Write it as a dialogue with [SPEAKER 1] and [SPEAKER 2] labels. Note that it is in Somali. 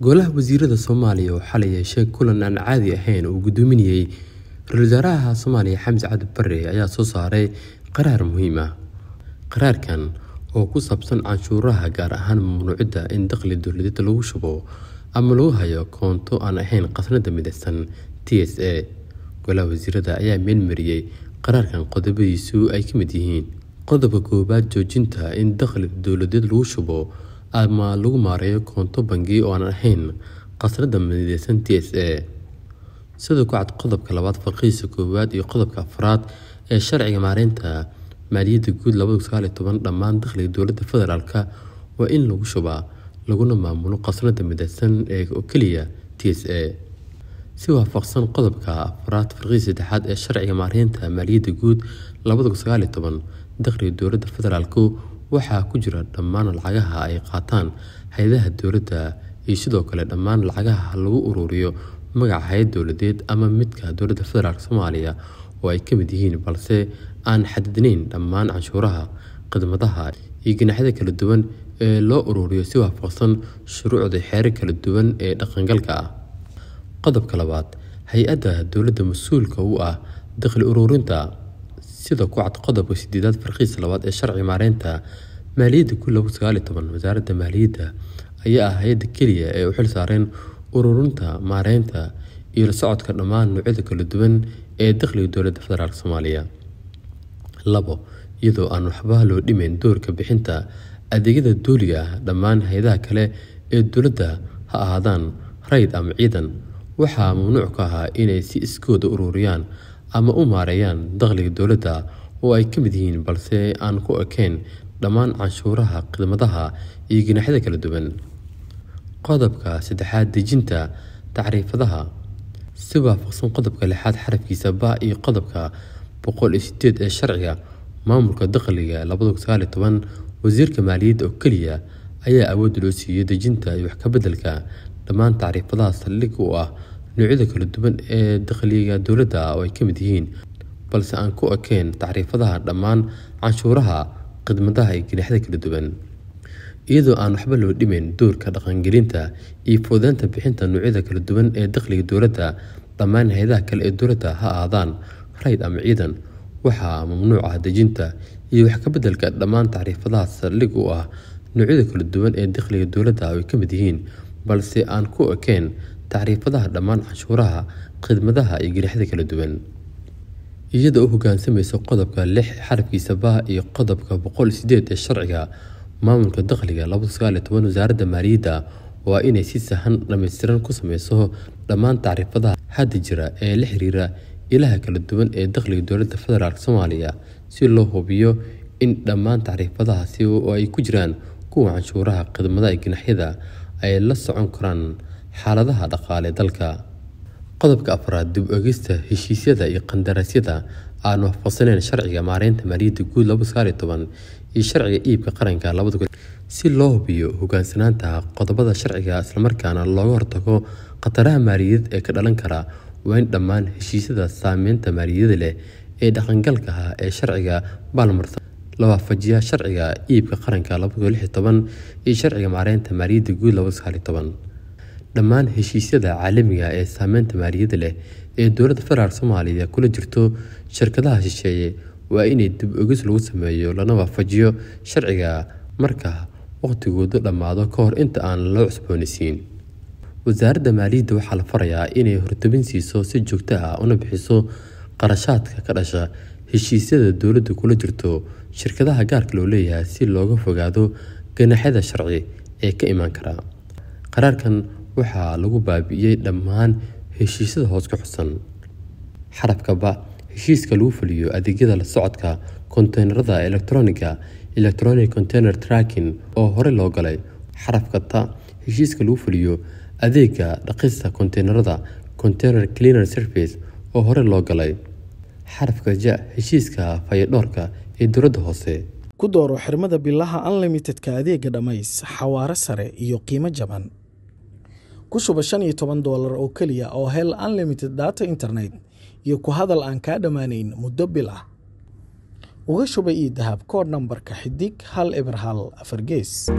[SPEAKER 1] golaha wasiirada soomaaliya oo xalay yeeshay kulan aan caadi ahayn uu gudoominayay ra-iisul wasaaraha soomaaliya xamed cabdi bare ayaa soo saaray qaraar muhiim ah qaraarkan oo ku saabsan canshuuraha gaar ahaan mamnuucidda in dakhli dowladeed lagu shubo ama lagu hayo koonto aan ahayn khasnada midaysan t s a golaha wasiirada ayaa meenmariyey qaraarkan qodobadiisu ay ka mid yihiin qodobka koowaad joojinta in dakhliga dowladeed lagu shubo ama lagu maareeyo koonto bangi oo aan ahayn khasnadda mideysan t s a sida ku cad qodobka labaad faqiisa koowaad iyo qodobka afraad ee sharciga maareynta maaliyadda guud dhammaan dakhliga dowladda federaalk waa in lagu shubaa laguna maamulo khasnadda midaysan ee oo keliya t s a si waafaqsan qodobka afraad farqii saddexaad ee sharciga maareynta maaliyadda guud dakhliga dowladda federaalku waxaa ku jira dhammaan lacagaha ay qaataan hay-adaha dowladda iyo sidoo kale dhammaan lacagaha lagu ururiyo magaca hay-ad dowladeed ama midka dowladda federaalk soomaaliya oo ay ka mid yihiin balse aan xadidnayn dhammaan canshuuraha khidmadaha iyo ganaxyada kala duwan ee loo ururiyo si waafaqsan shuruucda xeerar kala duwan ee dhaqangalka ah qodobka labaad hay-adda dowladda mas-uulka u ah daqli ururinta sida ku cad qodobka sideedaad farqiisa labaad ee sharci maareynta maaliyadda wasaaradda maaliyadda ayaa ah hay-adda keliya ee u xil saareen ururinta maareynta iyo la socodka dhammaan noocyada kala duwan ee dakhliga dowladda federaalk soomaaliya labo iyadoo aan waxba loo dhimayn doorka bixinta adeegyada dooliga ah dhammaan hay-adaha kale ee dowladda ha ahaadaan rayd ama ciidan waxaa mamnuuc ka ahaa inay si iskooda ururiyaan ama u maareeyaan dakhliga dowladda oo ay ka mid yihiin balse aan ku ekeyn dhammaan canshuuraha khidmadaha iyo ganaxyada kala duwan qodobka saddexaad dejinta tacriifadaha si waafaqsan qodobka lixaad xarafkiisa ba iyo qodobka boqol iyo sideed ee sharciga maamulka dakhliga wasiirka maaliyadda oo keliya ayaa awood loo siiyey dejinta iyo waxkabedelka dhammaan tacriifadaha saldhig u ah noocyada kala duwan ee dakhliga dowladda oo ay ka mid yihiin balse aan ku ekeyn tacriifadaha dhammaan canshuuraha khidmadaha iyo ganaaxyada kala duwan iyadoo aan waxba loo dhimayn doorka dhaqangelinta iyo fududeynta bixinta noocyada kala duwan ee dakhliga dowladda dhammaan hay-adaha kale ee dowladda ha ahaadaan rayd ama ciidan waxaa mamnuuc ah dejinta iyo wax ka bedelka dhammaan tacriifadaha saldhig u ah noocyada kala duwan ee dakhliga dowladda ay ka mid yihiin balse aan ku ekeyn tacriifadaha dhammaan canshuuraha khidmadaha iyo garixyada kala duwan iyada u hogaansamaysa qodobka lix xarafkiisa baha iyo qodobka boqol sideed ee sharciga maamulka dakhliga wasaarawasaaradda maaliyadda waa inay si sahan dhammaystiran ku sameyso dhammaan tacriifadaha hadda jira ee la xiriira ilaha kala duwan ee dakhliga dowladda federaalk soomaaliya si loo hubiyo in dhammaan tacriifadahaasi oo ay ku jiraan kuwa canshuuraha khidmadaha iyo ganaxyada ay la socon karaan xaaladaha dhaqaale dalka qodobka afraad dib ogista heshiisyada iyo qandaraasyada aan waafaqsaneyn sharciga maareynta maaliyadda guud iyo sharciga iibka qaranka si loo hubiyo hogaansanaanta qodobada sharciga islamarkaana looga hortago khataraha maaliyadeed ee ka dhalan kara waa in dhammaan heshiisyada saameynta maaliyada leh ee dhaqangalka ah ee sharciga baalmarta la waafajiyaa sharciga iibka qaranka iyo sharciga maareynta maaliyadda guud dhammaan heshiisyada caalamiga ah ee saameynta maaliyadda leh ee dowladda federaalk soomaaliya kula jirto shirkadaha shisheeye waa inay dib ogis lagu sameeyo lana waafajiyo sharciga marka wakhtigoodu dhammaado ka hor inta aan loo cusboonaysiin wasaaradda maaliyadda waxaa la farayaa inay hortabin siiso si joogto ah una bixiso qarashaadka ka dhasha heshiisyada dowladdu kula jirto shirkadaha gaarka loo leeyahay si looga fogaado ganaaxyada sharci ee ka imaan kara qaraarkan waxaa lagu baabi'iyey dhammaan heshiisyada hoos ku xusan xarafkaba heshiiska lagu fuliyo adeegyada la socodka konteynerada elektroniga electronic container tracking oo hore loo galay xarafka ta heshiiska lagu fuliyo adeega dhaqista konteynerada container cleaner service oo hore loo galay xarafka ja heshiiska fayadhoorka ee dowladda hoose ku dooro xirmada bilaha unlimitedka adeega dhammays xawaare sare iyo qiimo jaban ku shuba shan iyo toban doolar oo keliya oo hel unlimited data internet iyo ku hadal aan kaa dhammaanayn muddo bil ah uga shuba ii dahab koor nambarka xidig hal eber hal afargees